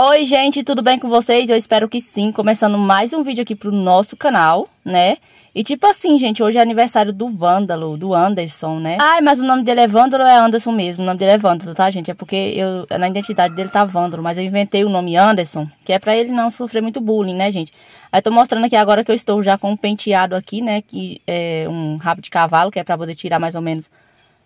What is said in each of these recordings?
Oi, gente, tudo bem com vocês? Eu espero que sim. Começando mais um vídeo aqui pro nosso canal, né? E tipo assim, gente, hoje é aniversário do Vândalo, do Anderson, né? Ai, mas o nome dele é Vândalo ou é Anderson mesmo? O nome dele é Vândalo, tá, gente? É porque eu, na identidade dele tá Vândalo, mas eu inventei o nome Anderson, que é pra ele não sofrer muito bullying, né, gente? Aí tô mostrando aqui agora que eu estou já com um penteado aqui, né? Que é um rabo de cavalo, que é pra poder tirar mais ou menos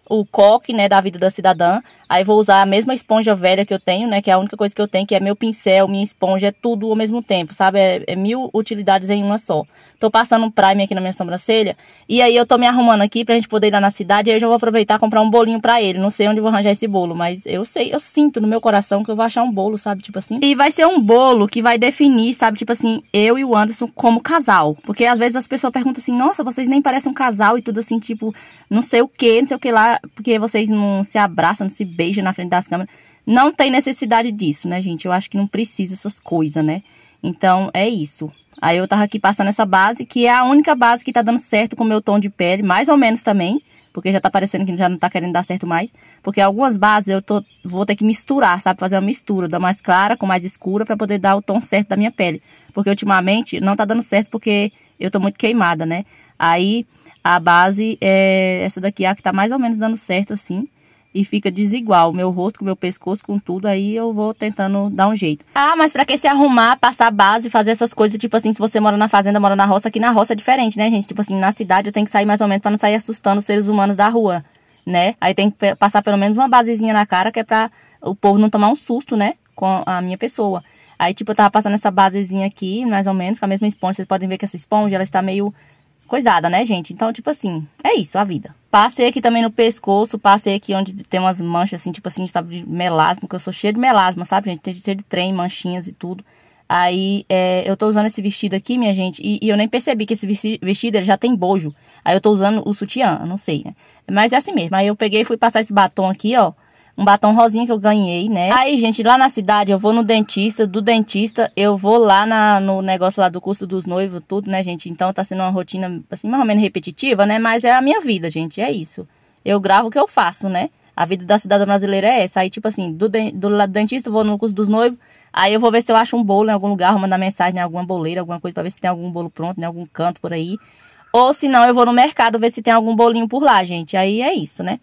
o coque, né, da vida da cidadã. Aí vou usar a mesma esponja velha que eu tenho, né? Que é a única coisa que eu tenho, que é meu pincel, minha esponja, é tudo ao mesmo tempo, sabe? É, é mil utilidades em uma só. Tô passando um prime aqui na minha sobrancelha. E aí eu tô me arrumando aqui pra gente poder ir lá na cidade. E aí eu já vou aproveitar e comprar um bolinho pra ele. Não sei onde vou arranjar esse bolo, mas eu sei, eu sinto no meu coração que eu vou achar um bolo, sabe? Tipo assim. E vai ser um bolo que vai definir, sabe? Tipo assim, eu e o Anderson como casal. Porque às vezes as pessoas perguntam assim, nossa, vocês nem parecem um casal e tudo assim, tipo, não sei o que, não sei o que lá. Porque vocês não se abraçam, não se beijam beija na frente das câmeras. Não tem necessidade disso, né, gente? Eu acho que não precisa essas coisas, né? Então, é isso. Aí eu tava aqui passando essa base, que é a única base que tá dando certo com o meu tom de pele, mais ou menos também. Porque já tá parecendo que já não tá querendo dar certo mais. Porque algumas bases eu tô, vou ter que misturar, sabe? Fazer uma mistura da mais clara com mais escura pra poder dar o tom certo da minha pele. Porque ultimamente não tá dando certo porque eu tô muito queimada, né? Aí a base é essa daqui, a que tá mais ou menos dando certo assim e fica desigual o meu rosto o meu pescoço com tudo aí eu vou tentando dar um jeito ah mas para que se arrumar passar base fazer essas coisas tipo assim se você mora na fazenda mora na roça aqui na roça é diferente né gente tipo assim na cidade eu tenho que sair mais ou menos para não sair assustando os seres humanos da rua né aí tem que passar pelo menos uma basezinha na cara que é para o povo não tomar um susto né com a minha pessoa aí tipo eu tava passando essa basezinha aqui mais ou menos com a mesma esponja vocês podem ver que essa esponja ela está meio coisada né gente então tipo assim é isso a vida Passei aqui também no pescoço, passei aqui onde tem umas manchas, assim, tipo assim, estava de melasma, porque eu sou cheia de melasma, sabe, gente? Tem cheia de trem, manchinhas e tudo. Aí, é, eu tô usando esse vestido aqui, minha gente, e, e eu nem percebi que esse vestido, ele já tem bojo. Aí eu tô usando o sutiã, não sei, né? Mas é assim mesmo. Aí eu peguei e fui passar esse batom aqui, ó, um batom rosinha que eu ganhei, né? Aí, gente, lá na cidade eu vou no dentista, do dentista eu vou lá na, no negócio lá do curso dos noivos, tudo, né, gente? Então tá sendo uma rotina, assim, mais ou menos repetitiva, né? Mas é a minha vida, gente, é isso. Eu gravo o que eu faço, né? A vida da cidadã brasileira é essa. Aí, tipo assim, do, de, do, do dentista eu vou no curso dos noivos, aí eu vou ver se eu acho um bolo em algum lugar, vou mandar mensagem em alguma boleira, alguma coisa, pra ver se tem algum bolo pronto, em algum canto por aí. Ou se não, eu vou no mercado ver se tem algum bolinho por lá, gente. Aí é isso, né?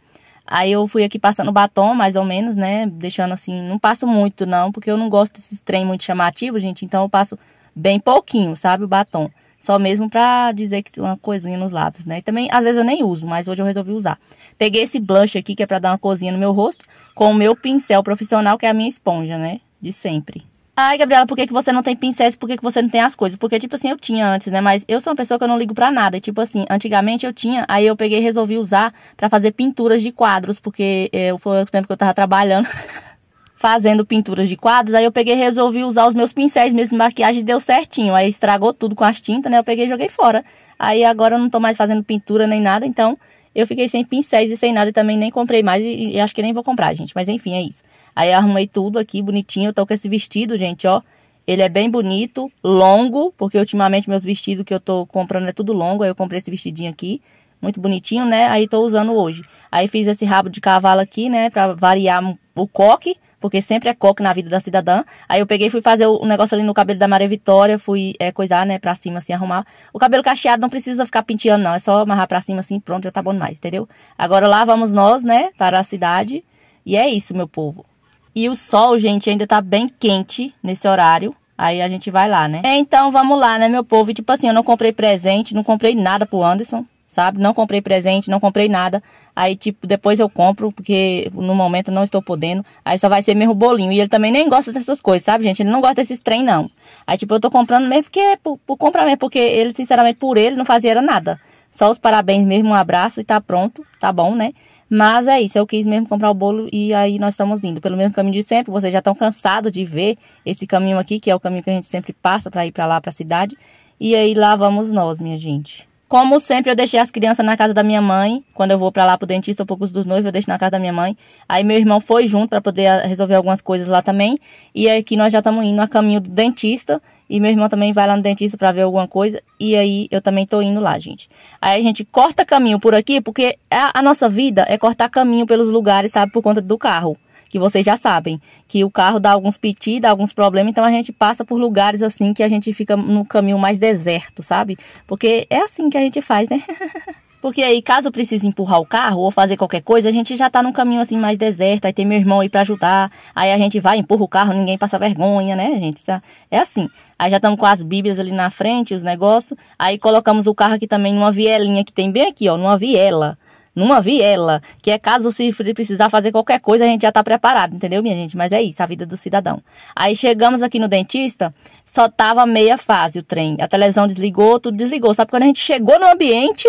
Aí eu fui aqui passando batom, mais ou menos, né? Deixando assim, não passo muito não, porque eu não gosto desses trem muito chamativo, gente. Então eu passo bem pouquinho, sabe, o batom. Só mesmo pra dizer que tem uma coisinha nos lábios, né? E também, às vezes eu nem uso, mas hoje eu resolvi usar. Peguei esse blush aqui, que é pra dar uma cozinha no meu rosto, com o meu pincel profissional, que é a minha esponja, né? De sempre. Ai, Gabriela, por que, que você não tem pincéis? Por que, que você não tem as coisas? Porque, tipo assim, eu tinha antes, né? Mas eu sou uma pessoa que eu não ligo pra nada. E, tipo assim, antigamente eu tinha, aí eu peguei e resolvi usar para fazer pinturas de quadros, porque eh, foi o tempo que eu tava trabalhando. fazendo pinturas de quadros, aí eu peguei e resolvi usar os meus pincéis mesmo de maquiagem deu certinho. Aí estragou tudo com as tintas, né? Eu peguei e joguei fora. Aí agora eu não tô mais fazendo pintura nem nada, então eu fiquei sem pincéis e sem nada e também nem comprei mais e, e acho que nem vou comprar, gente. Mas enfim, é isso. Aí arrumei tudo aqui bonitinho. Eu tô com esse vestido, gente, ó. Ele é bem bonito, longo, porque ultimamente meus vestidos que eu tô comprando é tudo longo. Aí eu comprei esse vestidinho aqui, muito bonitinho, né? Aí tô usando hoje. Aí fiz esse rabo de cavalo aqui, né, pra variar o coque, porque sempre é coque na vida da cidadã. Aí eu peguei fui fazer o negócio ali no cabelo da Maria Vitória, fui é, coisar, né, pra cima, assim, arrumar. O cabelo cacheado não precisa ficar penteando, não. É só amarrar pra cima, assim, pronto, já tá bom demais, entendeu? Agora lá vamos nós, né, para a cidade. E é isso, meu povo. E o sol, gente, ainda tá bem quente nesse horário. Aí a gente vai lá, né? Então vamos lá, né, meu povo? E, tipo assim, eu não comprei presente, não comprei nada pro Anderson, sabe? Não comprei presente, não comprei nada. Aí, tipo, depois eu compro, porque no momento não estou podendo. Aí só vai ser mesmo bolinho. E ele também nem gosta dessas coisas, sabe, gente? Ele não gosta desses trem, não. Aí, tipo, eu tô comprando mesmo porque por, por comprar mesmo, porque ele, sinceramente, por ele não fazia nada. Só os parabéns mesmo, um abraço e tá pronto, tá bom, né? Mas é isso, eu quis mesmo comprar o bolo e aí nós estamos indo pelo mesmo caminho de sempre. Vocês já estão cansados de ver esse caminho aqui, que é o caminho que a gente sempre passa para ir para lá, para a cidade. E aí lá vamos nós, minha gente. Como sempre, eu deixei as crianças na casa da minha mãe. Quando eu vou para lá pro dentista, um pouco dos noivos, eu deixo na casa da minha mãe. Aí meu irmão foi junto para poder eh, resolver algumas coisas lá também. E aqui é nós já estamos indo a caminho do dentista. E meu irmão também vai lá no dentista para ver alguma coisa. E aí eu também tô indo lá, gente. Aí a gente corta caminho por aqui, porque a, a nossa vida é cortar caminho pelos lugares, sabe? Por conta do carro que vocês já sabem, que o carro dá alguns piti, dá alguns problemas, então a gente passa por lugares assim que a gente fica no caminho mais deserto, sabe? Porque é assim que a gente faz, né? Porque aí, caso precise empurrar o carro ou fazer qualquer coisa, a gente já tá num caminho assim mais deserto, aí tem meu irmão aí para ajudar, aí a gente vai, empurra o carro, ninguém passa vergonha, né, gente? Tá? É assim. Aí já estamos com as bíblias ali na frente, os negócios, aí colocamos o carro aqui também numa vielinha que tem bem aqui, ó, numa viela numa viela, que é caso se precisar fazer qualquer coisa, a gente já tá preparado, entendeu, minha gente? Mas é isso, a vida do cidadão. Aí chegamos aqui no dentista, só tava meia fase o trem. A televisão desligou, tudo desligou. Sabe quando a gente chegou no ambiente,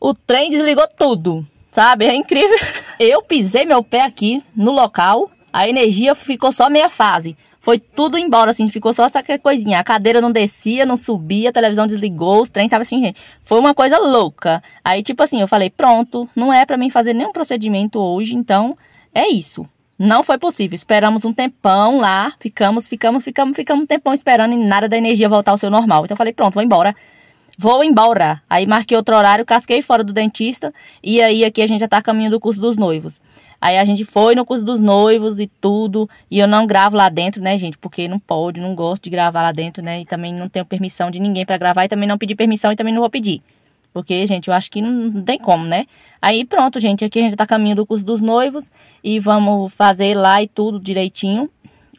o trem desligou tudo. Sabe? É incrível. Eu pisei meu pé aqui no local, a energia ficou só meia fase. Foi tudo embora, assim, ficou só essa coisinha. A cadeira não descia, não subia, a televisão desligou, os trem, sabe assim, gente. Foi uma coisa louca. Aí, tipo assim, eu falei, pronto, não é para mim fazer nenhum procedimento hoje, então é isso. Não foi possível. Esperamos um tempão lá, ficamos, ficamos, ficamos, ficamos um tempão esperando e nada da energia voltar ao seu normal. Então eu falei, pronto, vou embora vou embora. Aí marquei outro horário, casquei fora do dentista e aí aqui a gente já tá caminho do curso dos noivos. Aí a gente foi no curso dos noivos e tudo. E eu não gravo lá dentro, né, gente? Porque não pode, não gosto de gravar lá dentro, né? E também não tenho permissão de ninguém para gravar. E também não pedi permissão e também não vou pedir. Porque, gente, eu acho que não tem como, né? Aí pronto, gente, aqui a gente tá caminho do curso dos noivos e vamos fazer lá e tudo direitinho.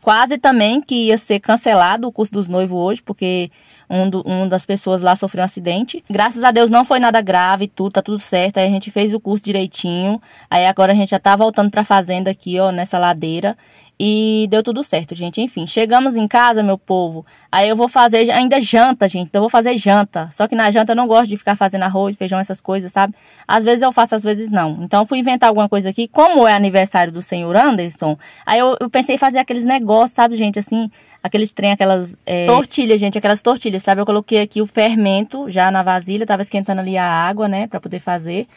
Quase também que ia ser cancelado o curso dos noivos hoje, porque um, do, um das pessoas lá sofreu um acidente. Graças a Deus não foi nada grave, tudo, tá tudo certo. Aí a gente fez o curso direitinho. Aí agora a gente já tá voltando pra fazenda aqui, ó, nessa ladeira. E deu tudo certo, gente. Enfim, chegamos em casa, meu povo. Aí eu vou fazer ainda janta, gente. Então eu vou fazer janta. Só que na janta eu não gosto de ficar fazendo arroz, feijão, essas coisas, sabe? Às vezes eu faço, às vezes não. Então eu fui inventar alguma coisa aqui. Como é aniversário do senhor Anderson, aí eu, eu pensei em fazer aqueles negócios, sabe, gente? Assim, aqueles trem, aquelas é, tortilhas, gente, aquelas tortilhas, sabe? Eu coloquei aqui o fermento já na vasilha, tava esquentando ali a água, né, para poder fazer.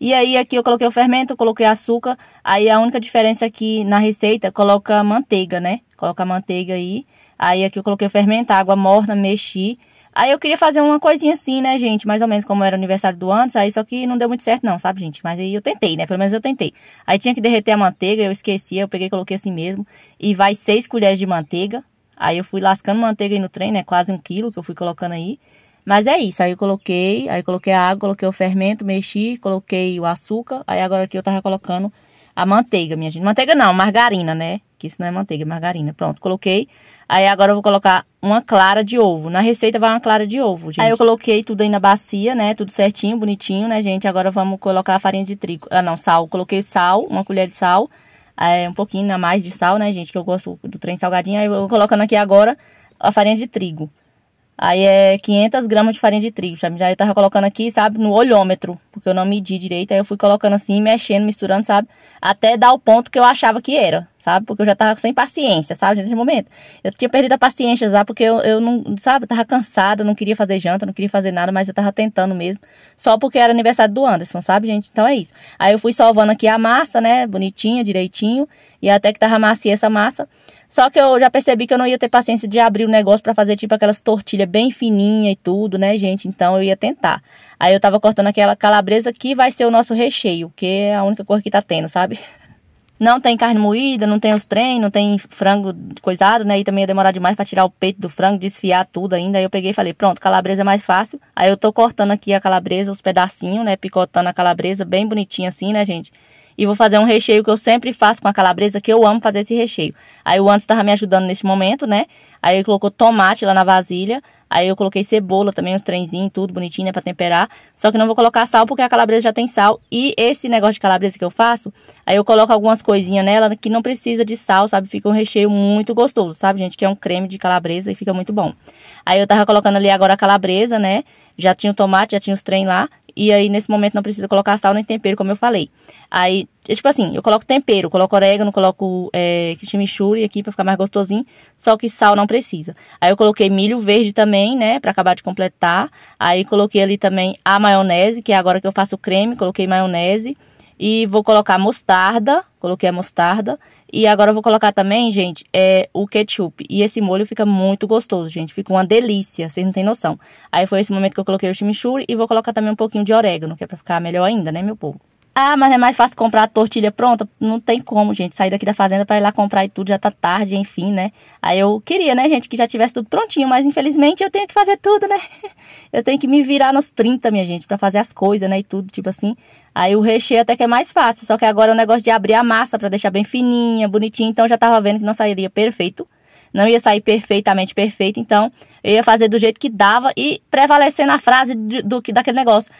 E aí aqui eu coloquei o fermento, coloquei açúcar. Aí a única diferença aqui é na receita, coloca manteiga, né? Coloca manteiga aí. Aí aqui eu coloquei o fermento, água morna, mexi. Aí eu queria fazer uma coisinha assim, né, gente? Mais ou menos como era o aniversário do antes. Aí só que não deu muito certo não, sabe, gente? Mas aí eu tentei, né? Pelo menos eu tentei. Aí tinha que derreter a manteiga, eu esqueci. Eu peguei e coloquei assim mesmo. E vai seis colheres de manteiga, Aí eu fui lascando manteiga aí no trem, né? Quase um quilo que eu fui colocando aí. Mas é isso, aí eu coloquei, aí eu coloquei a água, coloquei o fermento, mexi, coloquei o açúcar. Aí agora aqui eu tava colocando a manteiga, minha gente. Manteiga não, margarina, né? Que isso não é manteiga, é margarina. Pronto, coloquei. Aí agora eu vou colocar uma clara de ovo. Na receita vai uma clara de ovo, gente. Aí eu coloquei tudo aí na bacia, né? Tudo certinho, bonitinho, né, gente? Agora vamos colocar a farinha de trigo. Ah, não, sal. Coloquei sal, uma colher de sal é, um pouquinho a mais de sal, né, gente? Que eu gosto do trem salgadinho. Aí eu vou colocando aqui agora a farinha de trigo. Aí é 500 gramas de farinha de trigo, sabe? Já eu tava colocando aqui, sabe, no olhômetro, porque eu não medi direito. Aí eu fui colocando assim, mexendo, misturando, sabe? Até dar o ponto que eu achava que era, sabe? Porque eu já tava sem paciência, sabe? Nesse momento. Eu tinha perdido a paciência, sabe? Porque eu, eu não, sabe? Eu tava cansada, não queria fazer janta, não queria fazer nada, mas eu tava tentando mesmo. Só porque era aniversário do Anderson, sabe, gente? Então é isso. Aí eu fui salvando aqui a massa, né? Bonitinha, direitinho. E até que tava macia essa massa. Só que eu já percebi que eu não ia ter paciência de abrir o negócio para fazer tipo aquelas tortilhas bem fininha e tudo, né, gente? Então eu ia tentar. Aí eu tava cortando aquela calabresa que vai ser o nosso recheio, que é a única coisa que tá tendo, sabe? Não tem carne moída, não tem os trem, não tem frango coisado, né? E também ia demorar demais para tirar o peito do frango, desfiar tudo ainda. Aí eu peguei e falei, pronto, calabresa é mais fácil. Aí eu tô cortando aqui a calabresa, os pedacinhos, né? Picotando a calabresa bem bonitinha assim, né, gente? e vou fazer um recheio que eu sempre faço com a calabresa, que eu amo fazer esse recheio. Aí o antes estava me ajudando nesse momento, né? Aí ele colocou tomate lá na vasilha, aí eu coloquei cebola também, uns trenzinhos, tudo bonitinho, né, pra temperar. Só que não vou colocar sal, porque a calabresa já tem sal. E esse negócio de calabresa que eu faço, aí eu coloco algumas coisinhas nela que não precisa de sal, sabe? Fica um recheio muito gostoso, sabe, gente? Que é um creme de calabresa e fica muito bom. Aí eu tava colocando ali agora a calabresa, né? Já tinha o tomate, já tinha os trem lá. E aí, nesse momento, não precisa colocar sal nem tempero, como eu falei. Aí, é tipo assim, eu coloco tempero, coloco orégano, coloco é, chimichurri aqui pra ficar mais gostosinho. Só que sal não precisa. Aí eu coloquei milho verde também, né, pra acabar de completar. Aí coloquei ali também a maionese, que é agora que eu faço o creme, coloquei maionese. E vou colocar mostarda, coloquei a mostarda. E agora eu vou colocar também, gente, é o ketchup. E esse molho fica muito gostoso, gente. Fica uma delícia, vocês não tem noção. Aí foi esse momento que eu coloquei o chimichurri e vou colocar também um pouquinho de orégano, que é pra ficar melhor ainda, né, meu povo? Ah, mas é mais fácil comprar a tortilha pronta? Não tem como, gente. Sair daqui da fazenda para ir lá comprar e tudo, já tá tarde, enfim, né? Aí eu queria, né, gente, que já tivesse tudo prontinho, mas infelizmente eu tenho que fazer tudo, né? Eu tenho que me virar nos 30, minha gente, para fazer as coisas, né, e tudo, tipo assim. Aí o recheio até que é mais fácil, só que agora é o negócio de abrir a massa para deixar bem fininha, bonitinha, então eu já tava vendo que não sairia perfeito. Não ia sair perfeitamente perfeito, então eu ia fazer do jeito que dava e prevalecer na frase do, do daquele negócio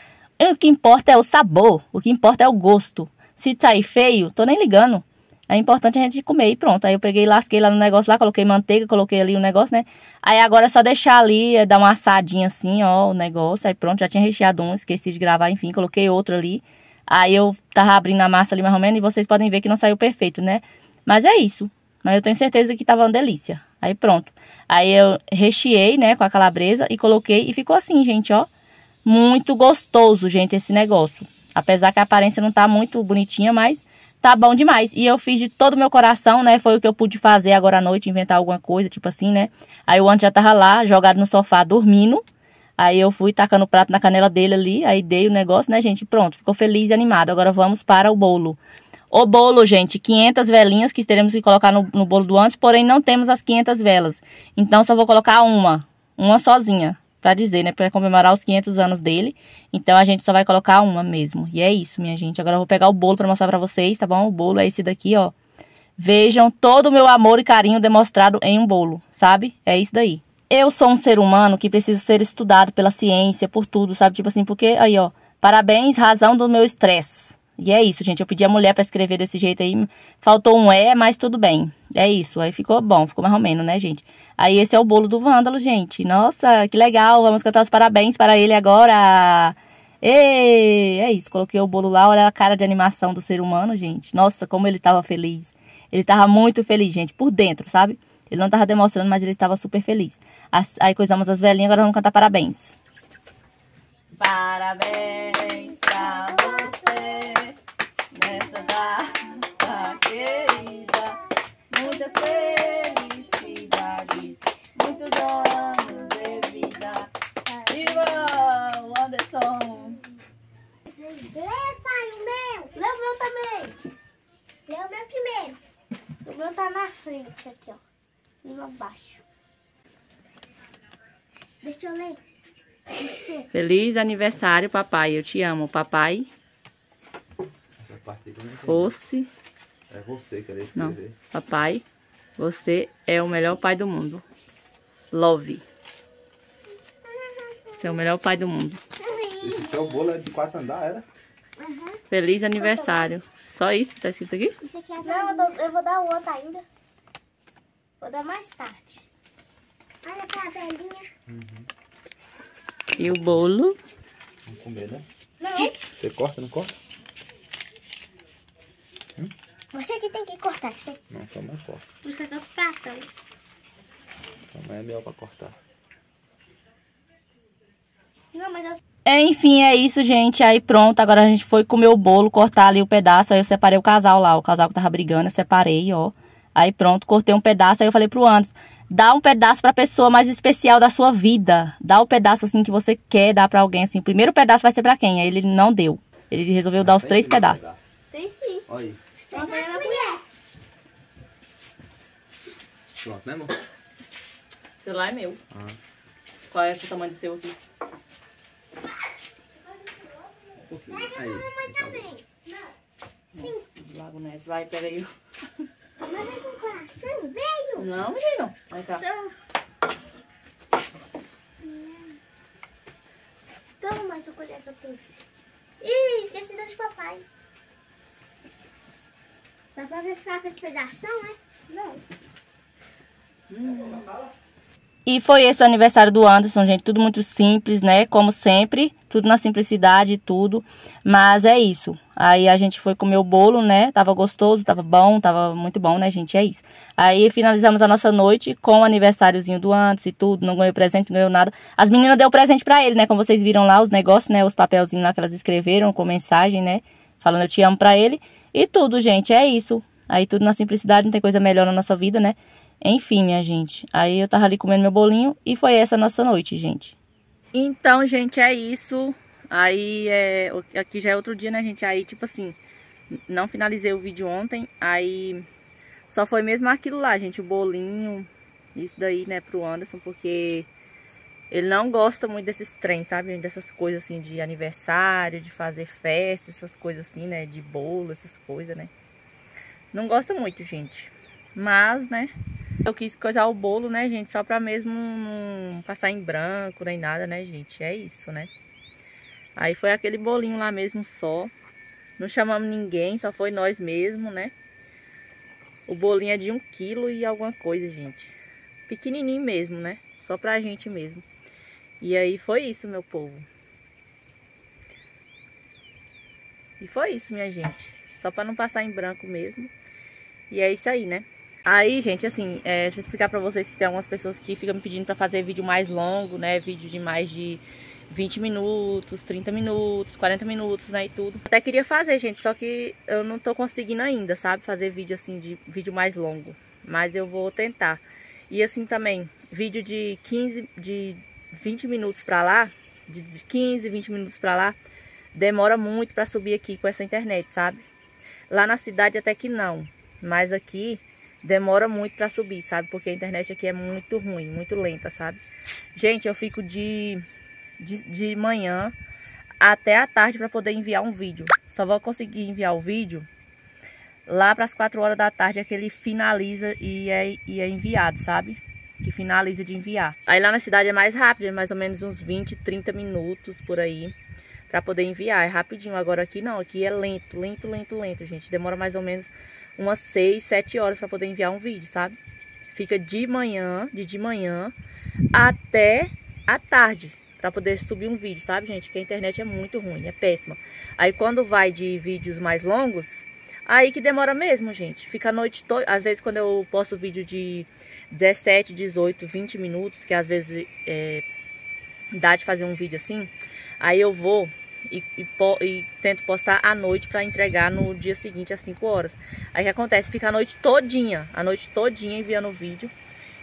o que importa é o sabor, o que importa é o gosto. Se sair feio, tô nem ligando. É importante a gente comer e pronto. Aí eu peguei, lasquei lá no negócio lá, coloquei manteiga, coloquei ali o negócio, né? Aí agora é só deixar ali, é, dar uma assadinha assim, ó, o negócio. Aí pronto, já tinha recheado um, esqueci de gravar, enfim, coloquei outro ali. Aí eu tava abrindo a massa ali mais ou menos e vocês podem ver que não saiu perfeito, né? Mas é isso. Mas eu tenho certeza que tava uma delícia. Aí pronto. Aí eu recheei, né, com a calabresa e coloquei e ficou assim, gente, ó. Muito gostoso, gente, esse negócio. Apesar que a aparência não tá muito bonitinha, mas tá bom demais. E eu fiz de todo o meu coração, né? Foi o que eu pude fazer agora à noite, inventar alguma coisa, tipo assim, né? Aí o Ant já tava lá, jogado no sofá, dormindo. Aí eu fui tacando o prato na canela dele ali, aí dei o negócio, né, gente? Pronto, ficou feliz e animado. Agora vamos para o bolo. O bolo, gente, 500 velinhas que teremos que colocar no, no bolo do antes, porém não temos as 500 velas. Então só vou colocar uma, uma sozinha para dizer, né? Para comemorar os 500 anos dele. Então a gente só vai colocar uma mesmo. E é isso, minha gente. Agora eu vou pegar o bolo para mostrar para vocês, tá bom? O bolo é esse daqui, ó. Vejam todo o meu amor e carinho demonstrado em um bolo, sabe? É isso daí. Eu sou um ser humano que precisa ser estudado pela ciência, por tudo, sabe? Tipo assim, porque aí, ó, parabéns, razão do meu estresse. E é isso, gente. Eu pedi a mulher para escrever desse jeito aí. Faltou um é, mas tudo bem. É isso. Aí ficou bom, ficou mais ou menos, né, gente? Aí esse é o bolo do Vândalo, gente. Nossa, que legal. Vamos cantar os parabéns para ele agora. Ei, é isso. Coloquei o bolo lá. Olha a cara de animação do ser humano, gente. Nossa, como ele tava feliz. Ele tava muito feliz, gente. Por dentro, sabe? Ele não tava demonstrando, mas ele estava super feliz. Aí coisamos as velhinhas, agora vamos cantar parabéns. Parabéns. frente aqui, ó. E uma abaixo. Deixa eu ler. Você. Feliz aniversário, papai. Eu te amo, papai. Fosse. É você, cadê? Não. Papai, você é o melhor pai do mundo. Love. Você é o melhor pai do mundo. Esse teu é bolo é de quatro andar, era? Uhum. Feliz aniversário. Só isso que tá escrito aqui? Isso aqui é Não, eu, vou dar o outro ainda. Vou dar mais tarde. Olha pra velhinha. Uhum. E o bolo? Vamos comer, né? Não. Hum? Você corta, não corta? Hum? Você que tem que cortar, você. Não, sua mãe corta. Você tem é os pratos. Sua mãe é melhor pra cortar. É, enfim, é isso, gente. Aí pronto, agora a gente foi comer o bolo, cortar ali o um pedaço. Aí eu separei o casal lá, o casal que tava brigando, eu separei, ó. Aí pronto, cortei um pedaço, aí eu falei pro Anderson, dá um pedaço pra pessoa mais especial da sua vida. Dá o um pedaço, assim, que você quer dar pra alguém, assim. O primeiro pedaço vai ser pra quem? Aí ele não deu. Ele resolveu ah, dar os três pedaços. Tem sim. Olha aí. Tem pra mulher. Pronto, né, amor? O celular é meu. Ah. Qual é o tamanho do seu aqui? Um a Aí, então. também. Não. Sim. Lago Ness, vai, peraí. Não, menino. vai cá. Toma mais uma colher que eu trouxe. Ih, esqueci da de papai. dá pra ver ficar com esse pedação, né? Não. Hum. E foi esse o aniversário do Anderson, gente. Tudo muito simples, né? Como sempre. Tudo na simplicidade e tudo. Mas é isso. Aí a gente foi comer o bolo, né? Tava gostoso, tava bom, tava muito bom, né, gente? É isso. Aí finalizamos a nossa noite com o aniversáriozinho do Anderson e tudo. Não ganhou presente, não ganhou nada. As meninas deu presente para ele, né? Como vocês viram lá, os negócios, né? Os papelzinhos lá que elas escreveram com mensagem, né? Falando eu te amo pra ele. E tudo, gente. É isso. Aí tudo na simplicidade, não tem coisa melhor na nossa vida, né? Enfim, minha gente. Aí eu tava ali comendo meu bolinho e foi essa nossa noite, gente. Então, gente, é isso. Aí, é, aqui já é outro dia, né, gente? Aí, tipo assim, não finalizei o vídeo ontem. Aí, só foi mesmo aquilo lá, gente. O bolinho, isso daí, né, pro Anderson, porque ele não gosta muito desses trens, sabe? Dessas coisas assim de aniversário, de fazer festa, essas coisas assim, né? De bolo, essas coisas, né? Não gosta muito, gente. Mas, né? Eu quis coisar o bolo, né, gente? Só pra mesmo não passar em branco nem nada, né, gente? É isso, né? Aí foi aquele bolinho lá mesmo só. Não chamamos ninguém, só foi nós mesmo, né? O bolinho é de um quilo e alguma coisa, gente. Pequenininho mesmo, né? Só pra gente mesmo. E aí foi isso, meu povo. E foi isso, minha gente. Só pra não passar em branco mesmo. E é isso aí, né? Aí, gente, assim, é, deixa eu explicar pra vocês que tem algumas pessoas que ficam me pedindo pra fazer vídeo mais longo, né? Vídeo de mais de 20 minutos, 30 minutos, 40 minutos, né, e tudo. Até queria fazer, gente, só que eu não tô conseguindo ainda, sabe? Fazer vídeo, assim, de vídeo mais longo. Mas eu vou tentar. E, assim, também, vídeo de 15, de 20 minutos pra lá, de 15, 20 minutos pra lá, demora muito pra subir aqui com essa internet, sabe? Lá na cidade até que não, mas aqui demora muito pra subir, sabe? Porque a internet aqui é muito ruim, muito lenta, sabe? Gente, eu fico de, de, de manhã até a tarde pra poder enviar um vídeo. Só vou conseguir enviar o vídeo lá pras 4 horas da tarde é que ele finaliza e é, e é enviado, sabe? Que finaliza de enviar. Aí lá na cidade é mais rápido, é mais ou menos uns 20, 30 minutos por aí pra poder enviar. É rapidinho. Agora aqui não, aqui é lento, lento, lento, lento, gente. Demora mais ou menos umas 6, 7 horas para poder enviar um vídeo, sabe? Fica de manhã, de de manhã até a tarde para poder subir um vídeo, sabe, gente? Que a internet é muito ruim, é péssima. Aí quando vai de vídeos mais longos, aí que demora mesmo, gente. Fica a noite toda, às vezes quando eu posto vídeo de 17, 18, 20 minutos, que às vezes é, dá de fazer um vídeo assim, aí eu vou e, e, e tento postar à noite para entregar no dia seguinte às 5 horas. Aí o que acontece? Fica a noite todinha, a noite todinha enviando o vídeo.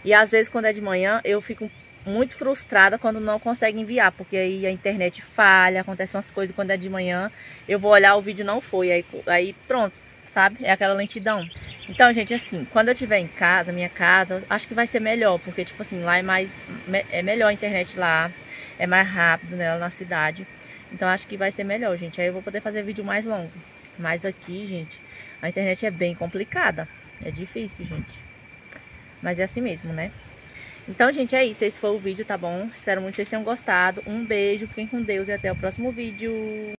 E às vezes quando é de manhã eu fico muito frustrada quando não consegue enviar, porque aí a internet falha, acontecem umas coisas quando é de manhã, eu vou olhar o vídeo não foi, aí, aí pronto, sabe? É aquela lentidão. Então, gente, assim, quando eu estiver em casa, minha casa, acho que vai ser melhor, porque, tipo assim, lá é mais, é melhor a internet lá, é mais rápido, né, na cidade. Então acho que vai ser melhor, gente. Aí eu vou poder fazer vídeo mais longo. Mas aqui, gente, a internet é bem complicada. É difícil, gente. Mas é assim mesmo, né? Então, gente, é isso. Esse foi o vídeo, tá bom? Espero muito que vocês tenham gostado. Um beijo, fiquem com Deus e até o próximo vídeo.